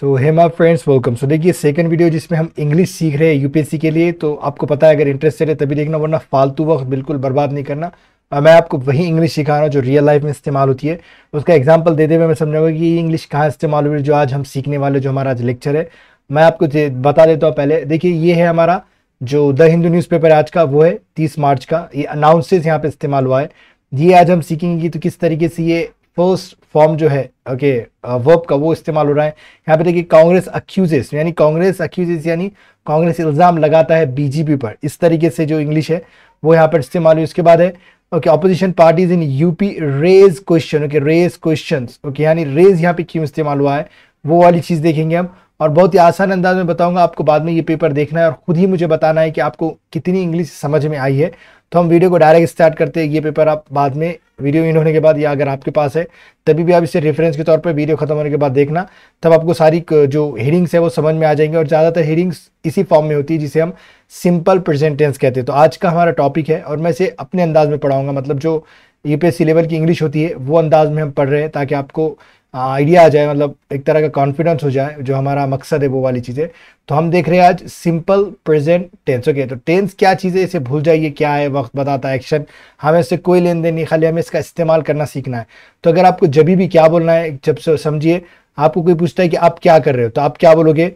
सो Hema friends welcome so देखिए second video जिसमें हम इंग्लिश सीख रहे हैं यूपीएससी के लिए तो आपको पता है अगर इंटरेस्टेड है तभी देखना वरना फालतू वक्त बिल्कुल बर्बाद नहीं करना मैं आपको वही इंग्लिश सिखा रहा हूँ जो रियल लाइफ में इस्तेमाल होती है तो उसका एग्जाम्पल देते हुए मैं समझाऊंगा कि ये इंग्लिश कहाँ इस्तेमाल हुई जो आज हम सीखने वाले जो हमारा आज लेक्चर है मैं आपको बता देता हूँ पहले देखिए ये है हमारा जो द हिंदू न्यूज़पेपर आज का वो है तीस मार्च का ये अनाउंसेस यहाँ पे इस्तेमाल हुआ है ये आज हम सीखेंगे कि तो किस तरीके से ये फर्स्ट फॉर्म जो है ओके वर्ब uh, का वो इस्तेमाल हो रहा है यहाँ पे देखिए कांग्रेस अक्यूजेस यानी कांग्रेस अक्यूजेस यानी कांग्रेस इल्ज़ाम लगाता है बीजेपी पर इस तरीके से जो इंग्लिश है वो यहाँ पर इस्तेमाल हुई उसके बाद है okay opposition parties in UP raise question okay raise question okay यानी रेज यहाँ पे क्यों इस्तेमाल हुआ है वो वाली चीज़ देखेंगे हम और बहुत ही आसान अंदाज में बताऊंगा आपको बाद में ये पेपर देखना है और खुद ही मुझे बताना है कि आपको कितनी इंग्लिश समझ में आई है तो हम वीडियो को डायरेक्ट स्टार्ट करते हैं ये पेपर आप बाद में वीडियो इन होने के बाद या अगर आपके पास है तभी भी आप इसे रेफरेंस के तौर पर वीडियो खत्म होने के बाद देखना तब आपको सारी जो हेडिंग्स है वो समझ में आ जाएंगे और ज़्यादातर हेडिंग्स इसी फॉर्म में होती है जिसे हम सिंपल प्रेजेंटेंस कहते हैं तो आज का हमारा टॉपिक है और मैं इसे अपने अंदाज में पढ़ाऊँगा मतलब जो यूपीएससी लेवल की इंग्लिश होती है वो अंदाज में हम पढ़ रहे हैं ताकि आपको आइडिया हाँ, आ जाए मतलब एक तरह का कॉन्फिडेंस हो जाए जो हमारा मकसद है वो वाली चीज़ें तो हम देख रहे हैं आज सिंपल प्रेजेंट टेंस ओके तो टेंस क्या चीज़ है इसे भूल जाइए क्या है वक्त बताता है एक्शन हमें इससे कोई लेन देन नहीं खाली हमें इसका इस्तेमाल करना सीखना है तो अगर आपको जब भी क्या बोलना है जब से समझिए आपको कोई पूछता है कि आप क्या कर रहे हो तो आप क्या बोलोगे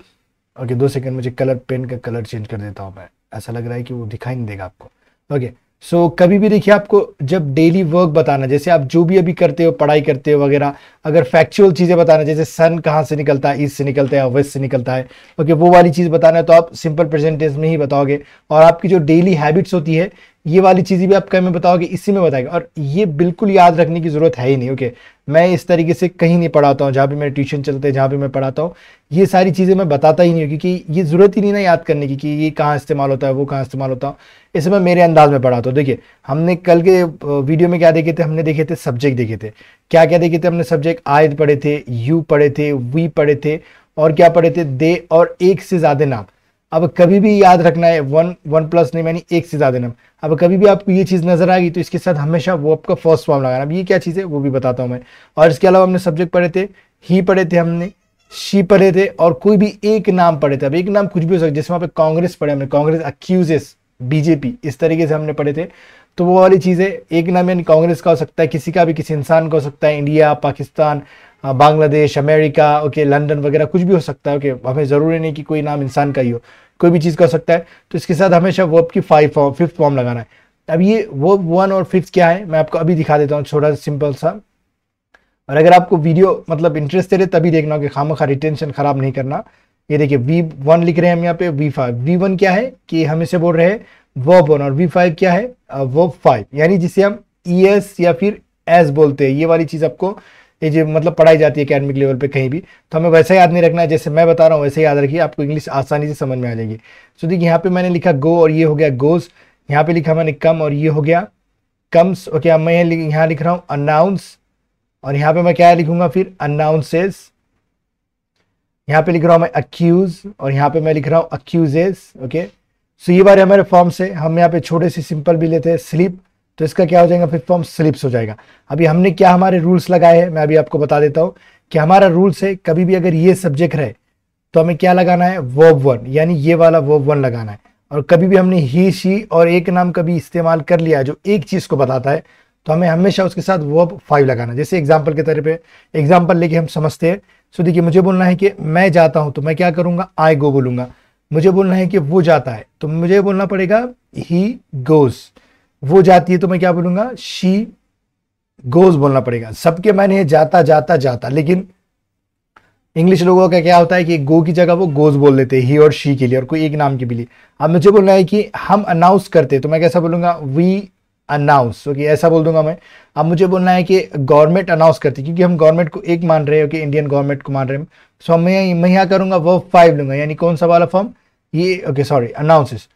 ओके दो सेकेंड मुझे कलर पेन का कलर चेंज कर देता हूँ मैं ऐसा लग रहा है कि वो दिखाई नहीं देगा आपको ओके सो so, कभी भी देखिए आपको जब डेली वर्क बताना जैसे आप जो भी अभी करते हो पढ़ाई करते हो वगैरह अगर फैक्चुअल चीज़ें बताना जैसे सन कहाँ से निकलता है ईस्ट से निकलता है वेस्ट से निकलता है ओके okay, वो वाली चीज़ बताना है तो आप सिंपल प्रेजेंटेज में ही बताओगे और आपकी जो डेली हैबिट्स होती है ये वाली चीज़ें भी आप कहीं में बताओगे इसी में बताएंगे और ये बिल्कुल याद रखने की ज़रूरत है ही नहीं ओके मैं इस तरीके से कहीं नहीं पढ़ाता हूँ जहाँ भी मेरे ट्यूशन चलते हैं जहाँ भी मैं पढ़ाता हूँ ये सारी चीज़ें मैं बताता ही नहीं हूँ क्योंकि ये ज़रूरत ही नहीं ना याद करने की कि ये कहाँ इस्तेमाल होता है वो कहाँ इस्तेमाल होता हूँ इसे मैं मेरे अंदाज में पढ़ाता हूँ देखिए हमने कल के वीडियो में क्या देखे थे हमने देखे थे सब्जेक्ट देखे थे क्या क्या देखे थे हमने सब्जेक्ट आयद पढ़े थे यू पढ़े थे वी पढ़े थे और क्या पढ़े थे दे और एक से ज़्यादा नाम अब कभी भी याद रखना है वन वन प्लस नहीं यानी एक से ज़्यादा नंबर अब कभी भी आपको ये चीज़ नज़र आएगी तो इसके साथ हमेशा वो आपका फर्स्ट फॉर्म लगाना अब ये क्या चीज़ है वो भी बताता हूँ मैं और इसके अलावा हमने सब्जेक्ट पढ़े थे ही पढ़े थे हमने शी पढ़े थे और कोई भी एक नाम पढ़े थे अब एक नाम कुछ भी हो सकता है जैसे वहाँ पे कांग्रेस पढ़े हमने कांग्रेस अक्यूजेस बीजेपी इस तरीके से हमने पढ़े थे तो वो वाली चीज़ें एक नाम यानी कांग्रेस का हो सकता है किसी का भी किसी इंसान का हो सकता है India Pakistan Bangladesh America okay London वगैरह कुछ भी हो सकता है ओके हमें ज़रूरी नहीं कि कोई नाम इंसान का ही हो कोई भी चीज़ का हो सकता है तो इसके साथ हमेशा वर्ब की फाइव फॉर्म फिफ्थ फॉर्म लगाना है अब ये वर्ब वन और फिफ्थ क्या है मैं आपको अभी दिखा देता हूँ छोटा सा सिंपल सा और अगर आपको वीडियो मतलब इंटरेस्टेड है तभी देखना कि खामो खा रिटेंशन ख़राब नहीं करना ये देखिए वी वन लिख रहे हैं हम यहाँ पे वी फाइव वी वन क्या है कि हम इसे बोल रहे हैं वर्ब वन और वी फाइव क्या है वर्ब uh, फाइव यानी जिसे हम ई एस या फिर एस बोलते हैं ये वाली चीज़ आपको ये जो मतलब पढ़ाई जाती है अकेडमिक लेवल पे कहीं भी तो हमें वैसा याद नहीं रखना है जैसे मैं बता रहा हूँ वैसे याद रखिए आपको इंग्लिश आसानी से समझ में आ जाएगी सो देखिए यहाँ पे मैंने लिखा गो और ये हो गया गोस यहाँ पे लिखा मैंने कम और ये हो गया कम्स ओके अब मैं यहाँ लिख रहा हूँ अनाउंस और यहाँ पे मैं क्या लिखूंगा फिर अनाउंसेस यहाँ पे लिख रहा हूँ मैं अक्यूज और यहाँ पे मैं लिख रहा हूँ अक्यूजेस ओके okay? सो ये बार हमारे फॉर्म्स से हम यहाँ पे छोटे से सिंपल भी लेते हैं स्लिप तो इसका क्या हो जाएगा फिफ्थ फॉर्म स्लिप्स हो जाएगा अभी हमने क्या हमारे रूल्स लगाए हैं मैं अभी आपको बता देता हूँ कि हमारा रूल्स है कभी भी अगर ये सब्जेक्ट रहे तो हमें क्या लगाना है वर्ब वन यानी ये वाला वर्ब वन लगाना है और कभी भी हमने ही शी और एक नाम कभी इस्तेमाल कर लिया जो एक चीज़ को बताता है तो हमें हमेशा उसके साथ वर्ब फाइव लगाना जैसे एग्जाम्पल के तरह पे एग्जाम्पल लेके हम समझते हैं सो देखिए मुझे बोलना है कि मैं जाता हूँ तो मैं क्या करूंगा आई गो बोलूंगा मुझे बोलना है कि वो जाता है तो मुझे बोलना पड़ेगा ही गोज वो जाती है तो मैं क्या बोलूंगा शी गोज बोलना पड़ेगा सबके मैंने जाता जाता जाता लेकिन इंग्लिश लोगों का क्या होता है कि गो की जगह वो गोज बोल लेते हैं ही और शी के लिए और कोई एक नाम के भी लिए अब मुझे बोलना है कि हम अनाउंस करते तो मैं कैसा बोलूंगा वी अनाउंस ओके ऐसा बोल दूंगा मैं अब मुझे बोलना है कि गवर्नमेंट अनाउंस करती क्योंकि हम गवर्नमेंट को एक मान रहे हैं कि इंडियन गवर्नमेंट को मान रहे हैं सो मैं मैं यहाँ करूंगा वो फाइव लूंगा यानी कौन सा वाला फॉर्म ये okay sorry announces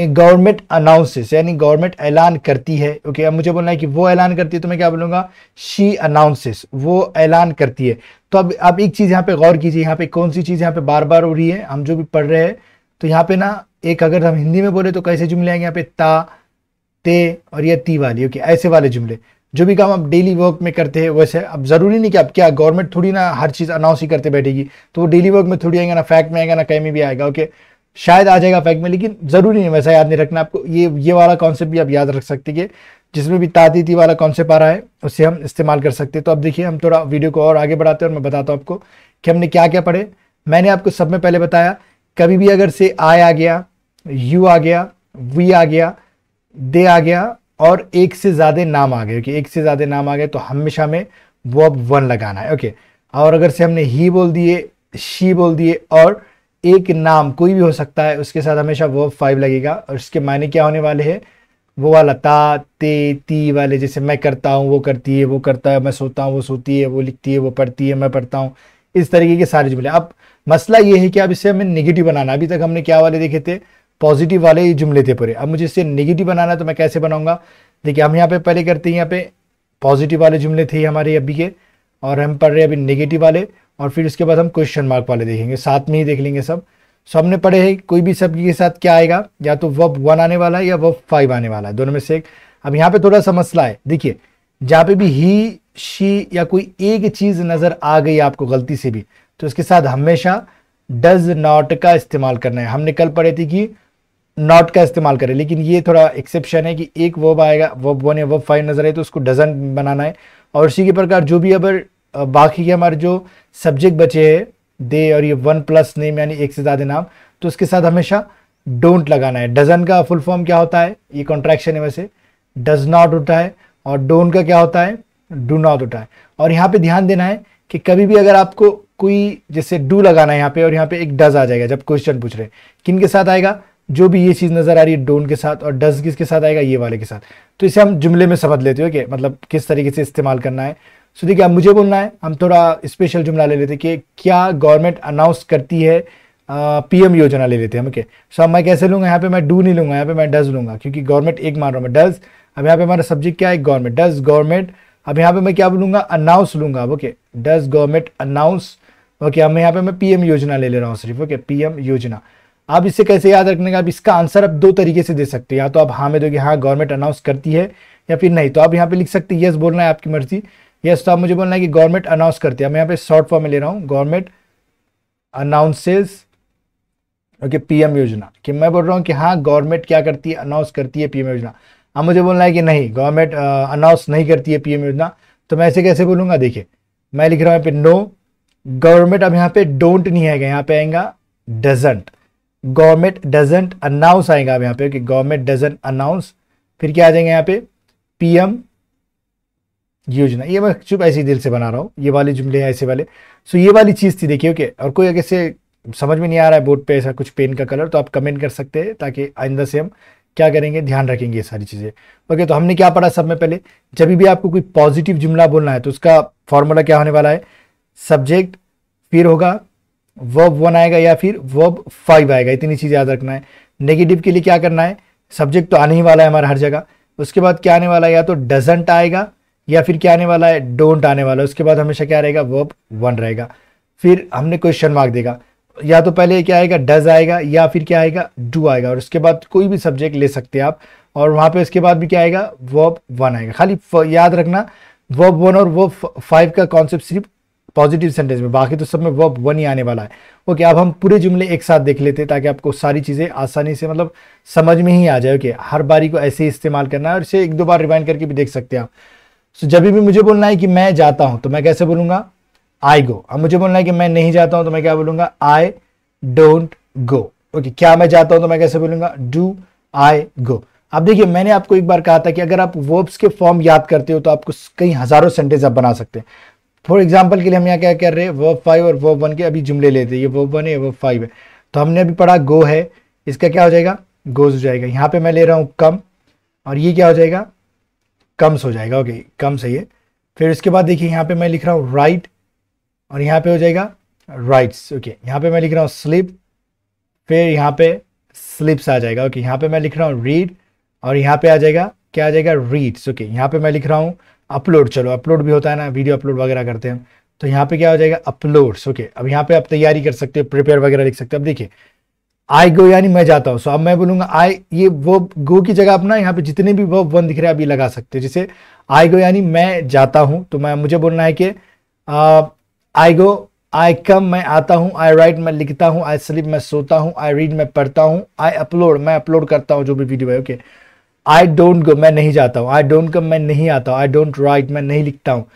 government announces यानी गवर्नमेंट ऐलान करती है ओके okay, अब मुझे बोलना है कि वो ऐलान करती है तो मैं क्या बोलूंगा शी अनाउंसेस वो ऐलान करती है तो अब आप एक चीज़ यहाँ पे गौर कीजिए यहाँ पे कौन सी चीज़ यहाँ पे बार बार हो रही है हम जो भी पढ़ रहे हैं तो यहाँ पे ना एक अगर हम हिंदी में बोले तो कैसे जुमले आएंगे यहाँ पे ता ते और या ती वाली ओके okay, ऐसे वाले जुमले जो भी काम आप डेली वर्क में करते हैं वैसे अब ज़रूरी नहीं कि आप क्या गवर्नमेंट थोड़ी ना हर चीज़ अनाउंस ही करते बैठेगी तो वो डेली वर्क में थोड़ी आएगा ना फैक्ट में आएगा ना कहीं में भी आएगा ओके okay? शायद आ जाएगा फैक्ट में लेकिन ज़रूरी नहीं वैसा याद नहीं रखना आपको ये ये वाला कॉन्सेप्ट भी आप याद रख सकते हैं जिसमें भी तातीती वाला कॉन्सेप्ट आ रहा है उससे हम इस्तेमाल कर सकते हैं तो अब देखिए हम थोड़ा वीडियो को और आगे बढ़ाते हैं और मैं बताता हूँ आपको कि हमने क्या क्या पढ़े मैंने आपको सब में पहले बताया कभी भी अगर से आय आ गया यू आ गया वी आ गया दे आ गया और एक से ज़्यादा नाम आ गए ओके एक से ज़्यादा नाम आ गए तो हमेशा में वो अब वन लगाना है ओके और अगर से हमने ही बोल दिए शी बोल दिए और एक नाम कोई भी हो सकता है उसके साथ हमेशा वर्ब फाइव लगेगा और इसके मायने क्या होने वाले हैं वो वाला ता ते ती वाले जैसे मैं करता हूँ वो करती है वो करता है मैं सोता हूँ वो सोती है वो लिखती है वो पढ़ती है मैं पढ़ता हूँ इस तरीके के सारे जुमले अब मसला ये है कि अब इसे हमें निगेटिव बनाना अभी तक हमने क्या वाले देखे थे पॉजिटिव वाले ये जुमले थे पूरे अब मुझे इसे निगेटिव बनाना है तो मैं कैसे बनाऊंगा देखिए हम यहाँ पे पहले करते हैं यहाँ पे पॉजिटिव वाले जुमले थे हमारे अभी के और हम पढ़ रहे हैं अभी नेगेटिव वाले और फिर उसके बाद हम क्वेश्चन मार्क वाले देखेंगे साथ में ही देख लेंगे सब सो हमने पढ़े हैं कोई भी शब्द के साथ क्या आएगा या तो वब वन आने वाला है या वब फाइव आने वाला है दोनों में से एक अब यहाँ पे थोड़ा सा मसला है देखिए जहाँ पे भी ही शी या कोई एक चीज़ नज़र आ गई आपको गलती से भी तो उसके साथ हमेशा डज नॉट का इस्तेमाल करना है हमने कल पढ़े थे कि नॉट का इस्तेमाल करें लेकिन ये थोड़ा एक्सेप्शन है कि एक वब आएगा वब वन या वब फाइव नज़र आए तो उसको डजन बनाना है और उसी के प्रकार जो भी अगर बाकी के हमारे जो सब्जेक्ट बचे हैं दे और ये वन प्लस नेम यानी एक से ज़्यादा नाम तो उसके साथ हमेशा डोंट लगाना है डजन का फुल फॉर्म क्या होता है ये कॉन्ट्रैक्शन है वैसे डज नॉट होता है और डोंट का क्या होता है डू नॉट होता है और यहाँ पे ध्यान देना है कि कभी भी अगर आपको कोई जैसे डू लगाना है यहाँ पे और यहाँ पे एक डज आ जाएगा जब क्वेश्चन पूछ रहे हैं किन के साथ आएगा जो भी ये चीज़ नज़र आ रही है डोंट के साथ और डज किसके साथ आएगा ये वाले के साथ तो इसे हम जुमले में समझ लेते हो कि मतलब किस तरीके से इस्तेमाल करना है सो देखिए अब मुझे बोलना है हम थोड़ा स्पेशल जुमला ले लेते हैं कि क्या गवर्नमेंट अनाउंस करती है पीएम योजना ले लेते हैं ओके सो अब मैं कैसे लूंगा यहाँ पे मैं डू नहीं लूंगा यहाँ पे मैं डज लूंगा क्योंकि गवर्नमेंट एक मान रहा हूँ मैं डज अब यहाँ पे हमारा सब्जेक्ट क्या है गवर्नमेंट डज गवर्नमेंट अब यहाँ पे मैं क्या बोलूंगा अनाउंस लूंगा okay does government announce okay अब यहाँ पे मैं पीएम योजना ले ले रहा हूँ सिर्फ ओके पीएम योजना आप इससे कैसे याद रखने का आप इसका आंसर आप दो तरीके से दे सकते हैं या तो आप हाँ में दोगे हाँ गवर्नमेंट अनाउंस करती है या फिर नहीं तो आप यहाँ पे लिख सकते हैं यस बोलना है आपकी मर्जी यस तो आप मुझे बोलना है कि गवर्नमेंट अनाउंस करती है मैं यहाँ पे शॉर्ट फॉर्म में ले रहा हूँ गवर्नमेंट अनाउंसेस ओके पीएम योजना कि मैं बोल रहा हूँ कि हाँ गवर्नमेंट क्या करती है अनाउंस करती है पीएम योजना अब मुझे बोलना है कि नहीं गवर्नमेंट अनाउंस नहीं करती है पीएम योजना तो मैं ऐसे कैसे बोलूंगा देखिए मैं लिख रहा हूँ यहाँ पे नो गवर्नमेंट अब यहाँ पे डोंट नहीं आएगा यहाँ पे आएगा डजेंट गवर्नमेंट डजेंट अनाउंस आएगा अब यहाँ पे कि गवर्नमेंट डजेंट अनाउंस फिर क्या आ जाएंगे यहाँ पे पीएम योजना ये मैं चुप ऐसे ही दिल से बना रहा हूँ ये वाले जुमले हैं ऐसे वाले सो ये वाली चीज़ थी देखिए ओके और कोई अगर से समझ में नहीं आ रहा है बोर्ड पे ऐसा कुछ पेन का कलर तो आप कमेंट कर सकते हैं ताकि आइंदा से हम क्या करेंगे ध्यान रखेंगे ये सारी चीज़ें ओके तो हमने क्या पढ़ा सब में पहले जब भी आपको कोई पॉजिटिव जुमला बोलना है तो उसका फॉर्मूला क्या होने वाला है सब्जेक्ट फिर होगा वर्ब वन आएगा या फिर वर्ब फाइव आएगा इतनी चीज़ याद रखना है नेगेटिव के लिए क्या करना है सब्जेक्ट तो आने ही वाला है हमारा हर जगह उसके बाद क्या आने वाला है या तो डजेंट आएगा या फिर क्या आने वाला है डोंट आने वाला है उसके बाद हमेशा क्या रहेगा वर्ब वन रहेगा फिर हमने क्वेश्चन मार्क देगा या तो पहले क्या आएगा डज आएगा या फिर क्या आएगा डू आएगा और उसके बाद कोई भी सब्जेक्ट ले सकते हैं आप और वहाँ पे उसके बाद भी क्या आएगा वर्ब वन आएगा खाली याद रखना वर्ब वन और वर्ब फाइव का कॉन्सेप्ट सिर्फ पॉजिटिव सेंटेंस में बाकी तो सब में वर्ब वन ही आने वाला है ओके अब हम पूरे जुमले एक साथ देख लेते हैं ताकि आपको सारी चीज़ें आसानी से मतलब समझ में ही आ जाए ओके हर बारी को ऐसे ही इस्तेमाल करना है और इसे एक दो बार रिवाइंड करके भी देख सकते हैं आप सो so, जब भी मुझे बोलना है कि मैं जाता हूं तो मैं कैसे बोलूंगा आई गो अब मुझे बोलना है कि मैं नहीं जाता हूं तो मैं क्या बोलूंगा आई डोंट गो ओके क्या मैं जाता हूं तो मैं कैसे बोलूंगा डू आई गो अब देखिए मैंने आपको एक बार कहा था कि अगर आप वर्ब्स के फॉर्म याद करते हो तो आपको कई हजारों सेंटेंस आप बना सकते हैं फॉर एग्जाम्पल के लिए हम यहाँ क्या कर रहे हैं वर्ब फाइव और वर्ब वन के अभी जुमले लेते हैं ये वर्ब वन है वर्ब फाइव है तो हमने अभी पढ़ा गो है इसका क्या हो जाएगा गोज हो जाएगा यहाँ पे मैं ले रहा हूँ कम और ये क्या हो जाएगा कम्स हो जाएगा ओके कम सही है फिर उसके बाद देखिए यहाँ पे मैं लिख रहा हूँ राइट और यहाँ पे हो जाएगा राइट्स ओके यहाँ पे मैं लिख रहा हूँ स्लिप फिर यहाँ पे स्लिप्स आ जाएगा ओके यहाँ पे मैं लिख रहा हूँ रीड और यहाँ पे आ जाएगा क्या आ जाएगा रीड्स ओके यहाँ पे मैं लिख रहा हूँ अपलोड चलो अपलोड भी होता है ना वीडियो अपलोड वगैरह करते हैं तो यहाँ पे क्या हो जाएगा अपलोड्स ओके अब यहाँ पे आप तैयारी कर सकते हो प्रिपेयर वगैरह लिख सकते हो अब देखिए आई गो यानी मैं जाता हूँ सो अब मैं बोलूंगा आई ये वो गो की जगह अपना यहाँ पे जितने भी वो वन दिख रहे हैं अभी लगा सकते हैं जैसे आई गो यानी मैं जाता हूं तो मैं मुझे बोलना है कि आई गो आई कम मैं आता हूं आई राइट मैं लिखता हूं आई स्लीप मैं सोता हूं आई रीड मैं पढ़ता हूँ आई अपलोड मैं अपलोड करता हूँ जो भी वीडियो है ओके आई डोंट गो मैं नहीं जाता हूँ आई डोंट कम मैं नहीं आता हूँ आई डोंट राइट मैं नहीं लिखता हूँ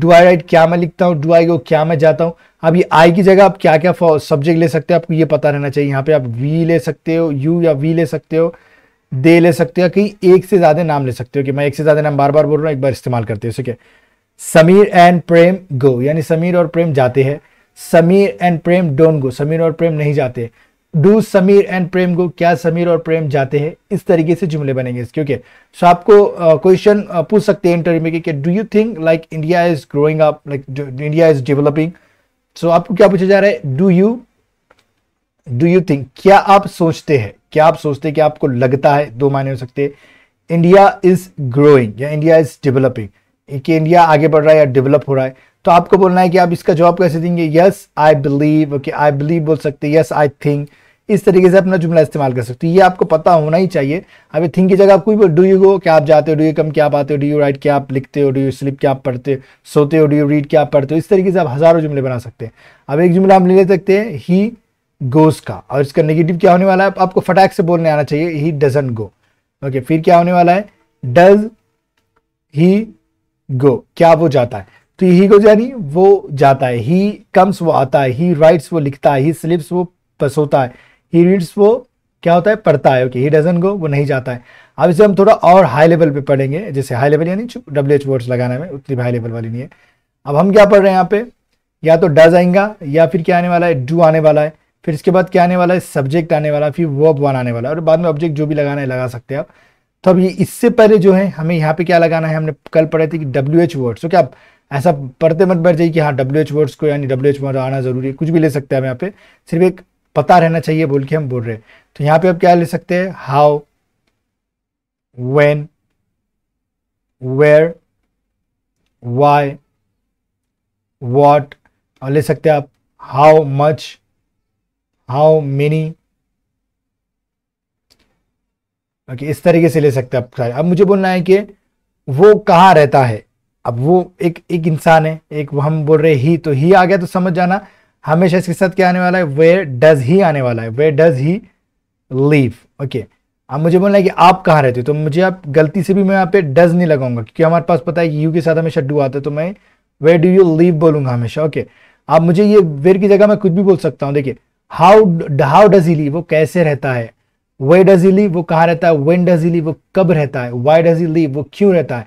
डू आई राइट क्या मैं लिखता हूँ डू आई गो क्या मैं जाता हूँ अब ये आई की जगह आप क्या क्या सब्जेक्ट ले सकते हो आपको ये पता रहना चाहिए यहाँ पे आप वी ले सकते हो यू या वी ले सकते हो दे ले सकते हो कहीं एक से ज़्यादा नाम ले सकते हो कि मैं एक से ज़्यादा नाम बार बार बोल रहा हूँ एक बार इस्तेमाल करते हो ठीक है समीर एंड प्रेम गो यानी समीर और प्रेम जाते हैं Sameer and Prem don't go Sameer और प्रेम नहीं जाते do Sameer and Prem go क्या समीर और प्रेम जाते हैं इस तरीके से जुमले बनेंगे इसके ओके सो आपको क्वेश्चन uh, uh, पूछ सकते हैं इंटरव्यू में कि do you think like India is growing up like India is developing so आपको क्या पूछा जा रहा है do you do you think क्या आप सोचते हैं क्या आप सोचते हैं कि आपको लगता है दो मायने हो सकते हैं इंडिया इज ग्रोइंग या इंडिया इज डेवलपिंग कि इंडिया आगे बढ़ रहा है या डेवलप हो रहा है तो आपको बोलना है कि आप इसका जवाब कैसे देंगे yes I believe okay I believe बोल सकते हैं यस आई थिंक इस तरीके से अपना जुमला इस्तेमाल कर सकते हो ये आपको पता होना ही चाहिए अभी थिंक की जगह आप कोई डू यू गो क्या आप जाते हो डू यू कम क्या आते हो डू यू राइट क्या आप लिखते हो डू यू स्लिप क्या आप पढ़ते हो सोते हो डू यू रीड क्या आप पढ़ते हो इस तरीके से आप हज़ारों जुमले बना सकते हैं अब एक जुमला आप ले सकते हैं ही गोस का और इसका नेगेटिव क्या होने वाला है आपको फटाक से बोलने आना चाहिए ही डजन गो ओके फिर क्या होने वाला है डज ही गो क्या वो जाता है तो ही गो यानी वो जाता है ही कम्स वो आता है ही राइट्स वो लिखता है ही स्लिप्स वो पसोता है ही रीड्स वो क्या होता है पढ़ता है ओके ही डजन गो वो नहीं जाता है अब इसे हम थोड़ा और हाई लेवल पे पढ़ेंगे जैसे हाई लेवल यानी डब्ल्यू एच वर्ड्स लगाने में उतनी हाई लेवल वाली नहीं है अब हम क्या पढ़ रहे हैं यहाँ पे या तो डज आएगा या फिर क्या आने वाला है डू आने वाला है फिर इसके बाद क्या आने वाला है सब्जेक्ट आने वाला फिर वर्ब वन आने वाला है और बाद में ऑब्जेक्ट जो भी लगाना है लगा सकते हैं आप तो अब ये इससे पहले जो है हमें यहाँ पे क्या लगाना है हमने कल पढ़े थे कि डब्ल्यू एच वर्ड्स ओके आप ऐसा पढ़ते मत बैठ जाइए कि हाँ डब्ल्यू एच वर्ड्स को यानी डब्ल्यू एच वर्ड आना जरूरी है कुछ भी ले सकते हैं हम यहाँ पे सिर्फ एक पता रहना चाहिए बोल के हम बोल रहे हैं तो यहाँ पे आप क्या ले सकते हैं how when where why what और ले सकते हैं आप how much how many okay इस तरीके से ले सकते हैं आप अब मुझे बोलना है कि वो कहाँ रहता है अब वो एक एक इंसान है एक हम बोल रहे ही तो ही आ गया तो समझ जाना हमेशा इसके साथ क्या आने वाला है वे डज ही आने वाला है way does he live okay अब मुझे बोलना है कि आप कहाँ रहते हो तो मुझे आप गलती से भी मैं यहाँ पे डज नहीं लगाऊंगा क्योंकि हमारे पास पता है कि यू के साथ हमेशा डू आता है तो मैं वे डू यू लीव बोलूंगा हमेशा ओके आप मुझे ये वेर की जगह मैं कुछ भी बोल सकता हूँ देखिए how how does he live वो कैसे रहता है वे डज ही लीव वो कहा रहता है वेन डज ही लीव वो कब रहता है वाई डज ही लीव वो क्यों रहता है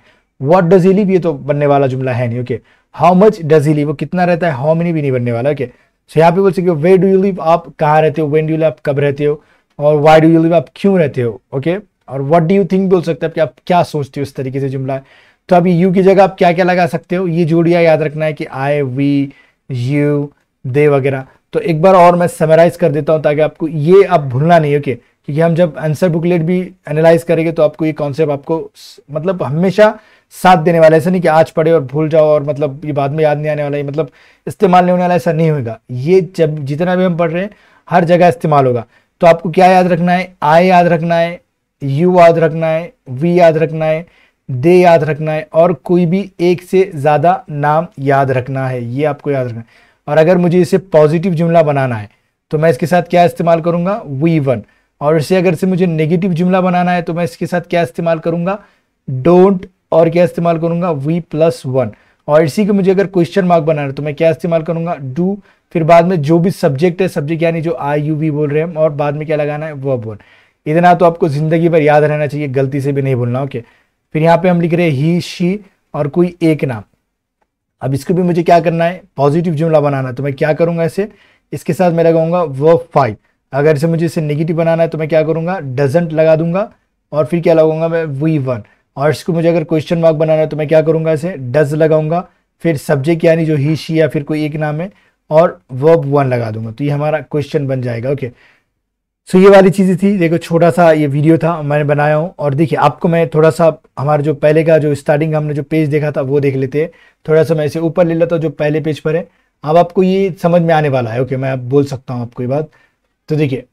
वॉट डज ही लीव ये तो बनने वाला जुमला है नहीं okay how much does he live वो कितना रहता है हाउ मेनी भी नहीं बनने वाला ओके सो यहाँ पे बोल सकते हो वे डू यू लीव आप कहाँ रहते हो वेन डू लीव आप कब रहते हो और वाई डू यू लीव आप क्यों रहते हो ओके और वट डू यू थिंक बोल सकते हो आप क्या सोचते हो इस तरीके से जुमला है तो अभी यू की जगह आप क्या क्या लगा सकते हो ये जोड़िया याद रखना है कि आई वी यू दे वगैरह तो एक बार और मैं समराइज कर देता हूं ताकि आपको ये आप भूलना नहीं ओके okay? क्योंकि हम जब आंसर बुकलेट भी एनालाइज करेंगे तो आपको ये कॉन्सेप्ट आपको मतलब हमेशा साथ देने वाला ऐसा नहीं कि आज पढ़े और भूल जाओ और मतलब ये बाद में याद नहीं आने वाला है मतलब इस्तेमाल नहीं होने वाला ऐसा नहीं होगा ये जब जितना भी हम पढ़ रहे हैं हर जगह इस्तेमाल होगा तो आपको क्या याद रखना है आई याद रखना है यू याद रखना है वी याद रखना है दे याद रखना है और कोई भी एक से ज़्यादा नाम याद रखना है ये आपको याद रखना है और अगर मुझे इसे पॉजिटिव जुमला बनाना है तो मैं इसके साथ क्या इस्तेमाल करूँगा वी वन और इसे अगर से मुझे नेगेटिव जुमला बनाना है तो मैं इसके साथ क्या इस्तेमाल करूंगा डोंट और क्या इस्तेमाल करूंगा वी प्लस वन और इसी के मुझे अगर क्वेश्चन मार्क बनाना है तो मैं क्या इस्तेमाल करूंगा डू फिर बाद में जो भी सब्जेक्ट है सब्जेक्ट यानी जो आई यू वी बोल रहे हैं हम और बाद में क्या लगाना है वह वन इतना तो आपको ज़िंदगी भर याद रहना चाहिए गलती से भी नहीं बोलना ओके फिर यहाँ पे हम लिख रहे हैं ही शी और कोई एक नाम अब इसको भी मुझे क्या करना है पॉजिटिव जुमला बनाना तो मैं क्या करूंगा इसे इसके साथ मैं लगाऊंगा वह फाइव अगर इसे मुझे इसे नेगेटिव बनाना है तो मैं क्या करूँगा डजेंट लगा दूंगा और फिर क्या लगाऊंगा मैं वी वन और इसको मुझे अगर क्वेश्चन मार्क बनाना है तो मैं क्या करूँगा इसे डज लगाऊंगा फिर सब्जेक्ट यानी जो ही शी या फिर कोई एक नाम है और वर्ब वन लगा दूंगा तो ये हमारा क्वेश्चन बन जाएगा ओके सो ये वाली चीज़ें थी देखो छोटा सा ये वीडियो था मैंने बनाया हूँ और देखिए आपको मैं थोड़ा सा हमारा जो पहले का जो स्टार्टिंग हमने जो पेज देखा था वो देख लेते हैं थोड़ा सा मैं इसे ऊपर ले लेता हूँ जो पहले पेज पर है अब आपको ये समझ में आने वाला है ओके मैं आप बोल सकता हूँ आपको ये बात तो देखिए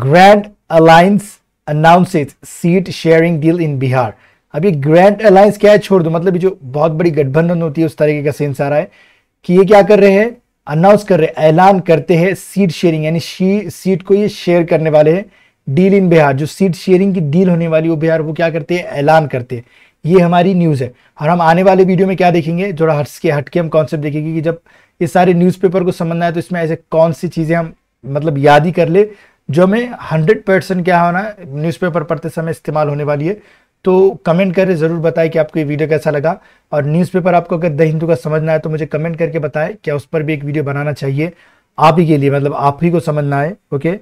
grand alliance announces seat sharing deal in Bihar अब ये ग्रैंड अलायंस क्या है छोड़ दो मतलब जो बहुत बड़ी गठबंधन होती है उस तरीके का सेंस आ रहा है कि ये क्या कर रहे हैं अनाउंस कर रहे ऐलान करते हैं सीट शेयरिंग यानी सीट को ये शेयर करने वाले हैं डील इन बिहार जो सीट शेयरिंग की डील होने वाली वो बिहार वो क्या करते हैं ऐलान करते हैं ये हमारी न्यूज़ है और हम आने वाले वीडियो में क्या देखेंगे थोड़ा हट के हटके हम कॉन्सेप्ट देखेंगे कि जब ये सारे न्यूज़पेपर को समझना है तो इसमें ऐसे कौन सी चीज़ें हम मतलब याद ही कर ले जो हमें हंड्रेड परसेंट क्या होना है न्यूज़पेपर पढ़ते समय इस्तेमाल होने वाली है तो कमेंट करें ज़रूर बताएं कि आपको ये वीडियो कैसा लगा और न्यूज़पेपर आपको अगर द हिंदू का समझना है तो मुझे कमेंट करके बताएं क्या उस पर भी एक वीडियो बनाना चाहिए आप ही के लिए मतलब आप ही को समझना है ओके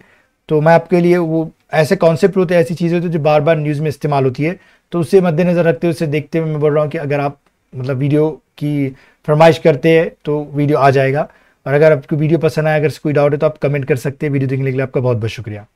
तो मैं आपके लिए वो ऐसे कॉन्सेप्ट होते हैं ऐसी चीज़ें होती है जो बार बार न्यूज़ में इस्तेमाल होती है तो उसे मद्देनज़र रखते हुए उसे देखते हुए मैं बोल रहा हूँ कि अगर आप मतलब वीडियो की फरमाइश करते हैं तो वीडियो आ जाएगा और अगर आपको वीडियो पसंद आए अगर कोई डाउट है तो आप कमेंट कर सकते हैं वीडियो देखने के लिए आपका बहुत बहुत शुक्रिया